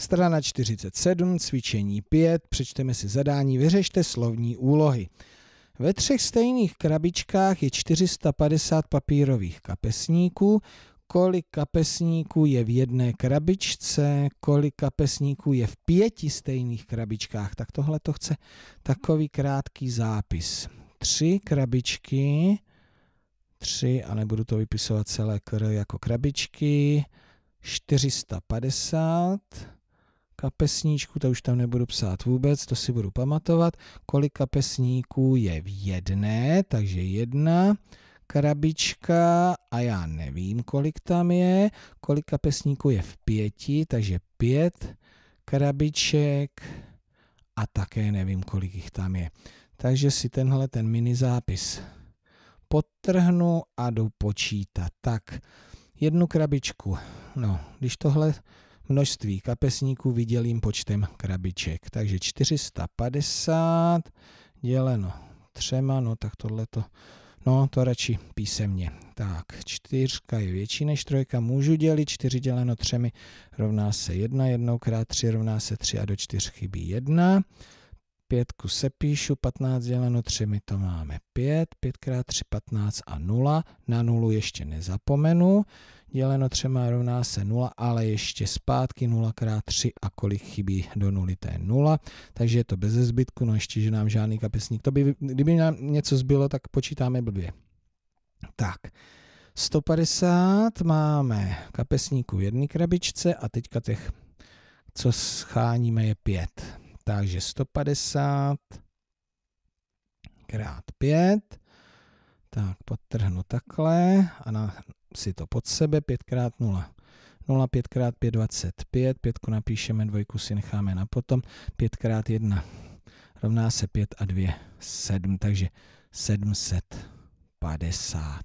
Strana 47, cvičení 5, přečteme si zadání, vyřešte slovní úlohy. Ve třech stejných krabičkách je 450 papírových kapesníků. Kolik kapesníků je v jedné krabičce, kolik kapesníků je v pěti stejných krabičkách. Tak tohle to chce takový krátký zápis. Tři krabičky, tři, a nebudu to vypisovat celé kr jako krabičky, 450, Kapesníčku, to už tam nebudu psát vůbec, to si budu pamatovat, kolik kapesníků je v jedné, takže jedna krabička a já nevím, kolik tam je, kolik kapesníků je v pěti, takže pět krabiček a také nevím, kolik jich tam je. Takže si tenhle ten mini zápis potrhnu a jdu počítat. Tak, jednu krabičku. No, když tohle množství kapesníků vydělím počtem krabiček. Takže 450 děleno třema, no tak tohle to, no to radši písemně. Tak, čtyřka je větší než trojka, můžu dělit, čtyři děleno třemi rovná se jedna, jednou krát tři rovná se tři a do čtyř chybí jedna pětku sepíšu, 15 děleno 3, my to máme 5, 5 x 3, 15 a 0, na 0 ještě nezapomenu, děleno 3 rovná se 0, ale ještě zpátky 0 x 3 a kolik chybí do 0, to je 0, takže je to bez zbytku, no ještě, že nám žádný kapesník, to by, kdyby nám něco zbylo, tak počítáme blbě. Tak, 150 máme kapesníků v jedné krabičce a teďka těch, co scháníme, je 5 takže 150 krát 5. Tak, potrhnu takhle a na, si to pod sebe, 5 krát 0. 0, 5 krát 5, 25, pětku napíšeme, dvojku si necháme na potom, 5 krát 1 rovná se 5 a 2, 7, takže 750.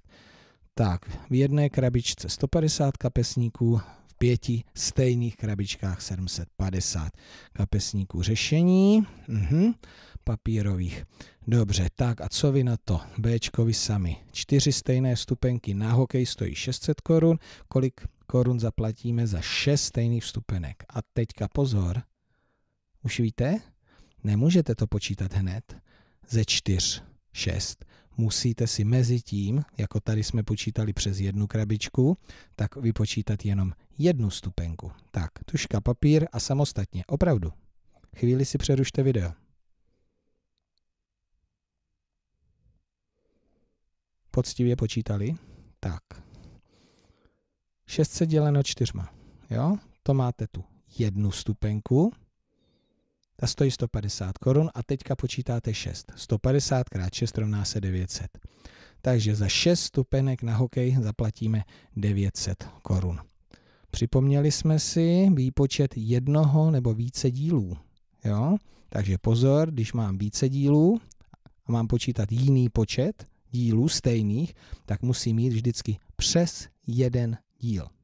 Tak, v jedné krabičce 150 kapesníků, pěti stejných krabičkách 750 kapesníků řešení, mhm. papírových. Dobře, tak a co vy na to? Bčkovi sami. Čtyři stejné vstupenky na hokej stojí 600 korun. Kolik korun zaplatíme za šest stejných vstupenek? A teďka pozor. Už víte? Nemůžete to počítat hned. Ze čtyř, šest musíte si mezi tím, jako tady jsme počítali přes jednu krabičku, tak vypočítat jenom jednu stupenku. Tak, tuška, papír a samostatně, opravdu. Chvíli si přerušte video. Poctivě počítali? Tak. 600 děleno čtyřma. Jo? To máte tu jednu stupenku. Ta stojí 150 korun a teďka počítáte 6. 150 krát 6 rovná se 900. Takže za 6 stupenek na hokej zaplatíme 900 korun. Připomněli jsme si výpočet jednoho nebo více dílů. Jo? Takže pozor, když mám více dílů a mám počítat jiný počet dílů stejných, tak musím mít vždycky přes jeden díl.